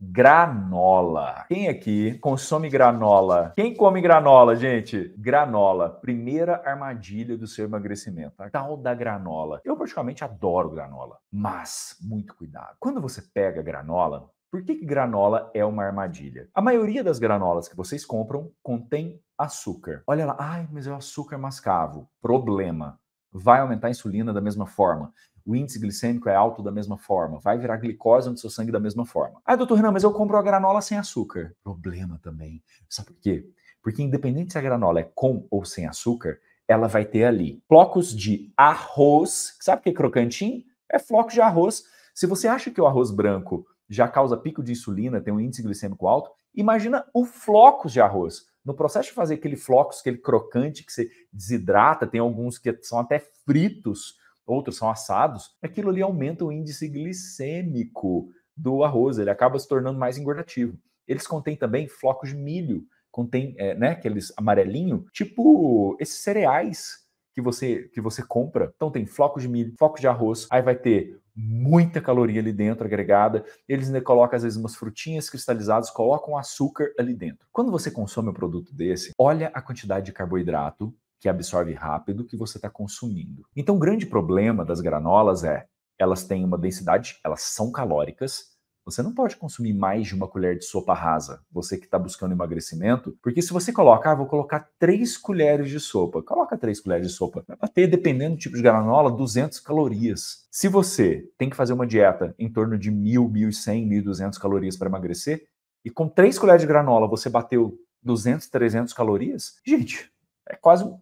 granola. Quem aqui consome granola? Quem come granola, gente? Granola, primeira armadilha do seu emagrecimento, a tal da granola. Eu praticamente adoro granola, mas muito cuidado. Quando você pega granola, por que, que granola é uma armadilha? A maioria das granolas que vocês compram contém açúcar. Olha lá, ai, mas é o açúcar mascavo. Problema vai aumentar a insulina da mesma forma, o índice glicêmico é alto da mesma forma, vai virar glicose no seu sangue é da mesma forma. Ah, doutor Renan, mas eu compro a granola sem açúcar. Problema também. Sabe por quê? Porque independente se a granola é com ou sem açúcar, ela vai ter ali flocos de arroz. Sabe o que é crocantinho? É floco de arroz. Se você acha que o arroz branco já causa pico de insulina, tem um índice glicêmico alto, imagina o flocos de arroz. No processo de fazer aquele flocos, aquele crocante que você desidrata, tem alguns que são até fritos, outros são assados, aquilo ali aumenta o índice glicêmico do arroz, ele acaba se tornando mais engordativo. Eles contêm também flocos de milho, contém, é, né, aqueles amarelinho, tipo esses cereais que você que você compra. Então tem flocos de milho, flocos de arroz, aí vai ter muita caloria ali dentro agregada. Eles ainda colocam às vezes umas frutinhas cristalizadas, colocam açúcar ali dentro. Quando você consome um produto desse, olha a quantidade de carboidrato que absorve rápido que você está consumindo. Então, o grande problema das granolas é elas têm uma densidade, elas são calóricas. Você não pode consumir mais de uma colher de sopa rasa, você que está buscando emagrecimento, porque se você colocar, ah, vou colocar três colheres de sopa, coloca três colheres de sopa, vai bater, dependendo do tipo de granola, 200 calorias. Se você tem que fazer uma dieta em torno de 1.000, 1.100, 1.200 calorias para emagrecer, e com três colheres de granola você bateu 200, 300 calorias, gente, é quase um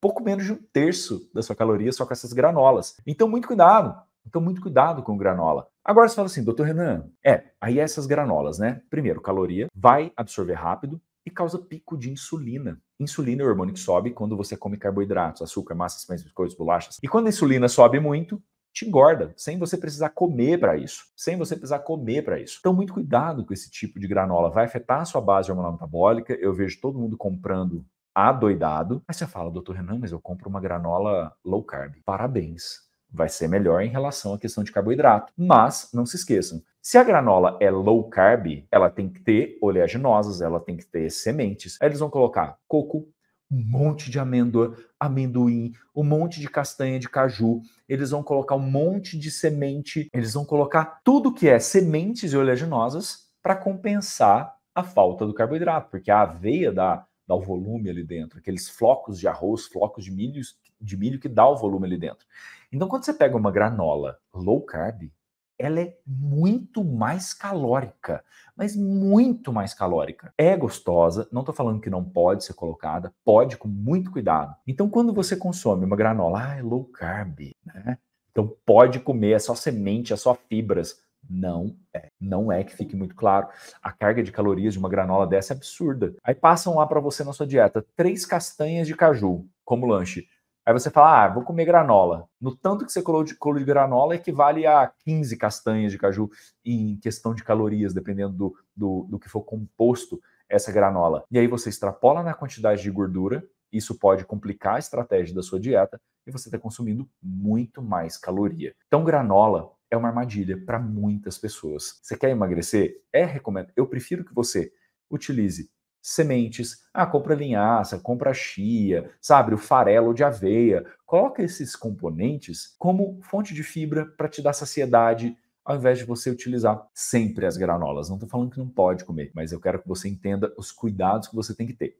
pouco menos de um terço da sua caloria só com essas granolas. Então, muito cuidado. Então, muito cuidado com granola. Agora você fala assim, doutor Renan, é, aí é essas granolas, né? Primeiro, caloria vai absorver rápido e causa pico de insulina. Insulina é o hormônio que sobe quando você come carboidratos, açúcar, massas, pães, biscoitos, bolachas. E quando a insulina sobe muito, te engorda, sem você precisar comer para isso, sem você precisar comer para isso. Então, muito cuidado com esse tipo de granola, vai afetar a sua base hormonal metabólica. Eu vejo todo mundo comprando adoidado. Aí você fala, doutor Renan, mas eu compro uma granola low carb. Parabéns. Vai ser melhor em relação à questão de carboidrato. Mas não se esqueçam, se a granola é low carb, ela tem que ter oleaginosas, ela tem que ter sementes. Aí eles vão colocar coco, um monte de amêndoa, amendoim, um monte de castanha de caju, eles vão colocar um monte de semente, eles vão colocar tudo que é sementes e oleaginosas para compensar a falta do carboidrato, porque a aveia dá dá o volume ali dentro, aqueles flocos de arroz, flocos de milho, de milho que dá o volume ali dentro. Então, quando você pega uma granola low carb, ela é muito mais calórica, mas muito mais calórica. É gostosa, não estou falando que não pode ser colocada, pode com muito cuidado. Então, quando você consome uma granola, ah, é low carb, né? Então pode comer, é só semente, é só fibras. Não é. Não é que fique muito claro. A carga de calorias de uma granola dessa é absurda. Aí passam lá para você na sua dieta três castanhas de caju como lanche. Aí você fala, ah, vou comer granola. No tanto que você colou de, colou de granola equivale a 15 castanhas de caju em questão de calorias, dependendo do, do, do que for composto essa granola. E aí você extrapola na quantidade de gordura isso pode complicar a estratégia da sua dieta e você está consumindo muito mais caloria. Então, granola é uma armadilha para muitas pessoas. Você quer emagrecer? É recomendo. Eu prefiro que você utilize sementes. Ah, compra linhaça, compra chia, sabe, o farelo de aveia. Coloca esses componentes como fonte de fibra para te dar saciedade, ao invés de você utilizar sempre as granolas. Não estou falando que não pode comer, mas eu quero que você entenda os cuidados que você tem que ter.